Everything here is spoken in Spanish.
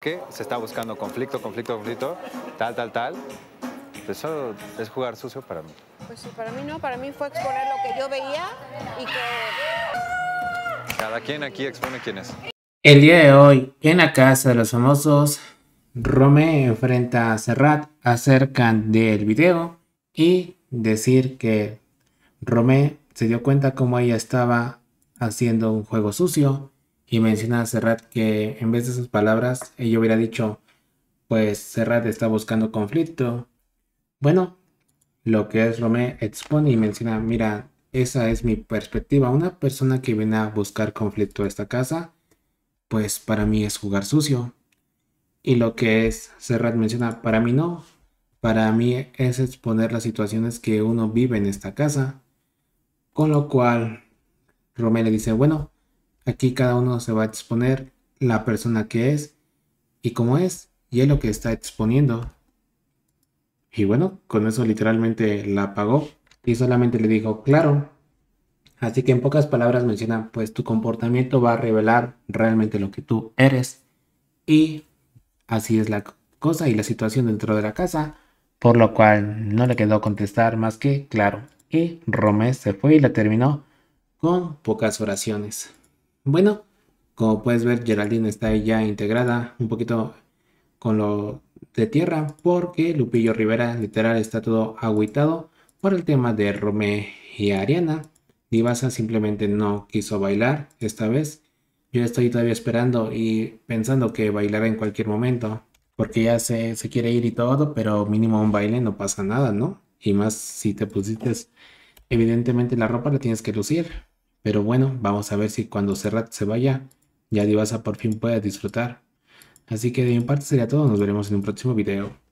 que se está buscando conflicto, conflicto, conflicto, tal, tal, tal. Pues eso es jugar sucio para mí. Pues sí, para mí no, para mí fue exponer lo que yo veía y que... Cada quien aquí expone quién es. El día de hoy, en la casa de los famosos, Rome enfrenta a Serrat acerca del video y decir que Romé se dio cuenta cómo ella estaba haciendo un juego sucio y menciona a Serrat que en vez de esas palabras, ella hubiera dicho, pues Serrat está buscando conflicto. Bueno, lo que es Romé expone y menciona, mira, esa es mi perspectiva. Una persona que viene a buscar conflicto a esta casa, pues para mí es jugar sucio. Y lo que es Serrat menciona, para mí no. Para mí es exponer las situaciones que uno vive en esta casa. Con lo cual, Romé le dice, bueno, Aquí cada uno se va a exponer la persona que es y cómo es y es lo que está exponiendo. Y bueno, con eso literalmente la apagó y solamente le dijo, claro. Así que en pocas palabras menciona, pues tu comportamiento va a revelar realmente lo que tú eres. Y así es la cosa y la situación dentro de la casa, por lo cual no le quedó contestar más que claro. Y Romés se fue y la terminó con pocas oraciones. Bueno, como puedes ver, Geraldine está ya integrada un poquito con lo de tierra porque Lupillo Rivera literal está todo agüitado por el tema de Romé y Ariana. Divasa simplemente no quiso bailar esta vez. Yo estoy todavía esperando y pensando que bailará en cualquier momento porque ya se, se quiere ir y todo, pero mínimo un baile no pasa nada, ¿no? Y más si te pusiste, evidentemente la ropa la tienes que lucir, pero bueno, vamos a ver si cuando Serrat se vaya, ya Divasa por fin pueda disfrutar. Así que de mi parte sería todo, nos veremos en un próximo video.